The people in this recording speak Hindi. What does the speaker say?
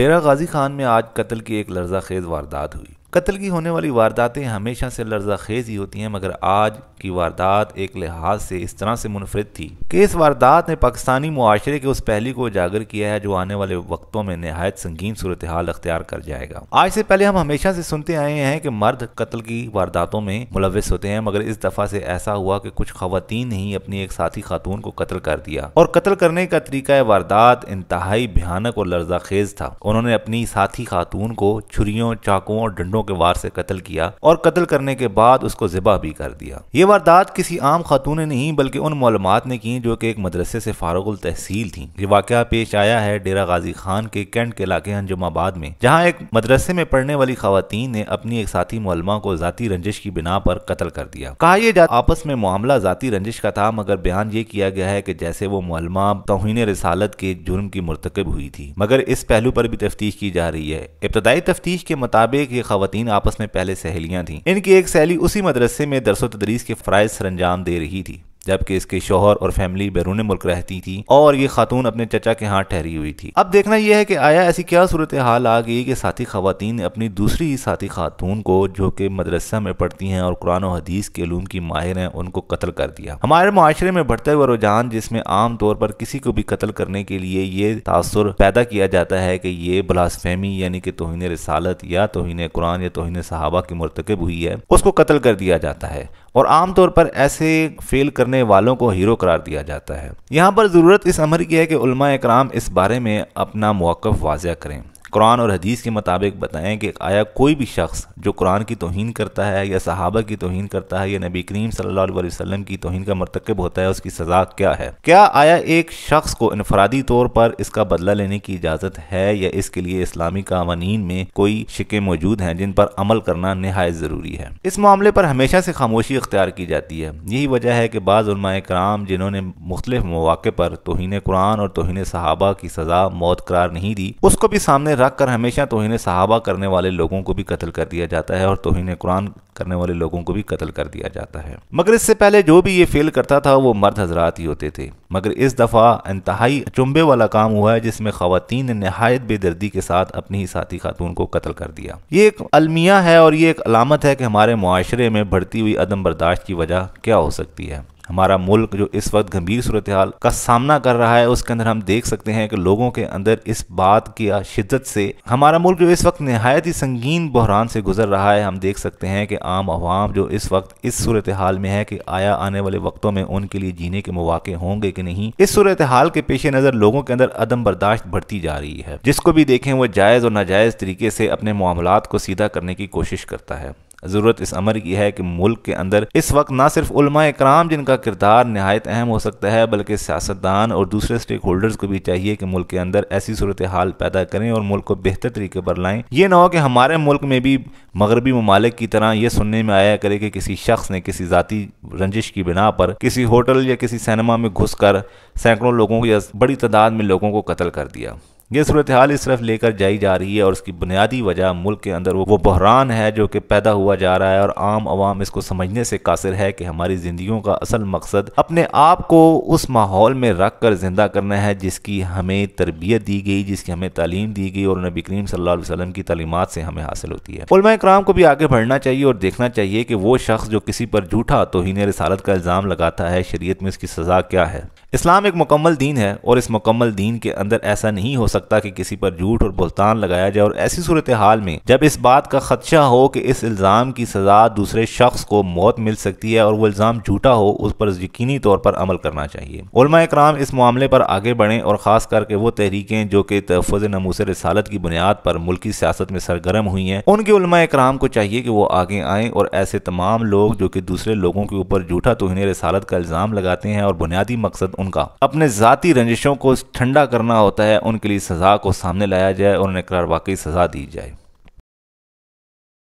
डेरा गाजी खान में आज कत्ल की एक लर्जा खेज वारदात हुई कत्ल की होने वाली वारदातें हमेशा से लर्जा खेज ही होती हैं मगर आज की वारदात एक लिहाज से इस तरह से मुनफरद थी कि इस वारदात ने पाकिस्तानी मुआरे के उस पहली को उजागर किया है जो आने वाले वक्तों में नहायत संगीन सूरत हाल अख्तियार कर जाएगा आज से पहले हम हमेशा से सुनते आए हैं कि मर्द कत्ल की वारदातों में मुलविस होते हैं मगर इस दफा से ऐसा हुआ कि कुछ खातन ने ही अपनी एक साथी खातून को कत्ल कर दिया और कत्ल करने का तरीका वारदात इंतहाई भयानक और लर्जा खेज था उन्होंने अपनी साथी खातून को छुरी चाकुओं और डंडों घुटनों के वार से कत्ल किया और कत्ल करने के बाद उसको जिबा भी कर दिया ये वारदात किसी आम खातून ने नहीं बल्कि उन मालूम ने की जो कि एक मदरसे से फारुगुल तहसील थी ये वाक्य पेश आया है डेरा गाजी खान के कैंट के इलाके अंजुमाबाद में जहाँ एक मदरसे में पढ़ने वाली खातन ने अपनी एक साथी मलमा को जाती रंजिश की बिना पर कत्ल कर दिया कहा यह आपस में मामला जाती रंजिश का था मगर बयान ये किया गया है कि जैसे वो मलमा तोहन रिसालत के जुर्म की मरतकब हुई थी मगर इस पहलू पर भी तफ्तीश की जा रही है इब्तदाई तफ्तीश के मुताबिक ये खातन खातन आपस में पहले सहेलियां थीं इनकी एक सहेली उसी मदरसे में दरसो तदरीस के फ़राइज सरंजाम दे रही थी जबकि इसके शोहर और फैमिली बैरून मुल्क रहती थी और ये खातून अपने चचा के हाथ ठहरी हुई थी अब देखना यह है कि आया ऐसी क्या सूरत हाल आ गई कि साथी खातन ने अपनी दूसरी साथी खातून को जो कि मदरसा में पढ़ती हैं और कुरान और हदीस के लूम की माहिर हैं उनको कत्ल कर दिया हमारे माशरे में बढ़ते हुए रुझान जिसमें आमतौर पर किसी को भी कत्ल करने के लिए ये तासर पैदा किया जाता है कि ये बलासफेमी यानी कि तोहन रसालत या तोहन कुरान या तोहन सहाबा की मरतकब हुई है उसको कत्ल कर दिया जाता है और आमतौर पर ऐसे फेल करने करने वालों को हीरो करार दिया जाता है यहाँ पर ज़रूरत इस अमर की है कि उलमा इकराम इस बारे में अपना मौक़ वाजिया करें कुरान और हदीस के मुताबिक बताएं कि आया कोई भी शख्स जो कुरान की तोहन करता है या सहाबा की तोहन करता है या नबी करीम सल्ला की तोहन का मरतकब होता है उसकी सज़ा क्या है क्या आया एक शख्स को इनफरादी तौर पर इसका बदला लेने की इजाज़त है या इसके लिए इस्लामी कवानीन में कोई शिके मौजूद हैं जिन पर अमल करना नहायत ज़रूरी है इस मामले पर हमेशा से खामोशी अख्तियार की जाती है यही वजह है कि बाज़ाए कराम जिन्होंने मुख्तलिफ मौाक़े पर तोहन कुरान और तोहन सहाबा की सज़ा मौत करार नहीं दी उसको भी सामने रख कर हमेशा तोहन सहाबा करने वाले लोगों को भी कत्ल कर दिया जाता है और तोहन कुरान करने वाले लोगों को भी कत्ल कर दिया जाता है मगर इससे पहले जो भी ये फेल करता था वो मर्द हजरात ही होते थे मगर इस दफ़ा इंतहाई अचुम्बे वाला काम हुआ है जिसमें खातन ने नहायत बेदर्दी के साथ अपनी ही साथी खातून को कत्ल कर दिया ये एक अलमिया है और ये एक अलामत है कि हमारे माशरे में बढ़ती हुई अदम बर्दाश्त की वजह क्या हो सकती है हमारा मुल्क जो इस वक्त गंभीर सूरत हाल का सामना कर रहा है उसके अंदर हम देख सकते हैं कि लोगों के अंदर इस बात की शिद्दत से हमारा मुल्क जो इस वक्त नहायत ही संगीन बहरान से गुजर रहा है हम देख सकते हैं कि आम आवाम जो इस वक्त इस सूरत हाल में है कि आया आने वाले वक्तों में उनके लिए जीने के मौाक़े होंगे कि नहीं इस सूरत हाल के पेश नज़र लोगों के अंदर अदम बर्दाश्त बढ़ती जा रही है जिसको भी देखें वो जायज़ और नाजायज़ तरीके से अपने मामला को सीधा करने की कोशिश करता है ज़रूरत इस अमर की है कि मुल्क के अंदर इस वक्त ना सिर्फ कराम जिनका किरदार नहायत अहम हो सकता है बल्कि सियासतदान और दूसरे स्टेक होल्डर्स को भी चाहिए कि मुल्क के अंदर ऐसी सूरत हाल पैदा करें और मुल्क को बेहतर तरीके पर लाएं ये ना हो कि हमारे मुल्क में भी मगरबी ममालिक की तरह यह सुनने में आया करे कि किसी शख्स ने किसी जाति रंजिश की बिना पर किसी होटल या किसी सिनेमा में घुस सैकड़ों लोगों या बड़ी तादाद में लोगों को कत्ल कर दिया ये सूरत हाल इस तरफ लेकर जाई जा रही है और उसकी बुनियादी वजह मुल्क के अंदर वो बहरान है जो कि पैदा हुआ जा रहा है और आम आवाम इसको समझने से कासिर है कि हमारी ज़िंदगियों का असल मकसद अपने आप को उस माहौल में रख कर ज़िंदा करना है जिसकी हमें तरबियत दी गई जिसकी हमें तालीम दी गई और नबी करीम सल्ला वसलम की तलीमत से हमें हासिल होती है उलमा कराम को भी आगे बढ़ना चाहिए और देखना चाहिए कि वो शख्स जो किसी पर झूठा तोहन रसालत का इल्ज़ाम लगाता है शरीयत में उसकी सज़ा क्या है इस्लाम एक मुकम्मल दीन है और इस मुकम्मल दीन के अंदर ऐसा नहीं हो सकता कि किसी पर झूठ और बुलतान लगाया जाए और ऐसी सूरत हाल में जब इस बात का खदशा हो कि इस इल्ज़ाम की सज़ा दूसरे शख्स को मौत मिल सकती है और वो इल्ज़ाम झूठा हो उस पर यकीनी तौर पर अमल करना चाहिए उलमा कराम इस मामले पर आगे बढ़ें और ख़ास करके वो तहरीकें जो कि तहफ़ नमूस रसालत की बुनियाद पर मुल्की सियासत में सरगर्म हुई हैं उनके उलमा कराम को चाहिए कि वो आगे आएँ और ऐसे तमाम लोग जो कि दूसरे लोगों के ऊपर झूठा तोहन रसालत का इल्ज़ाम लगाते हैं और बुनियादी मकसद उनका अपने जाती रंजिशों को ठंडा करना होता है उनके लिए सजा को सामने लाया जाए और उन्हें करार वाकई सजा दी जाए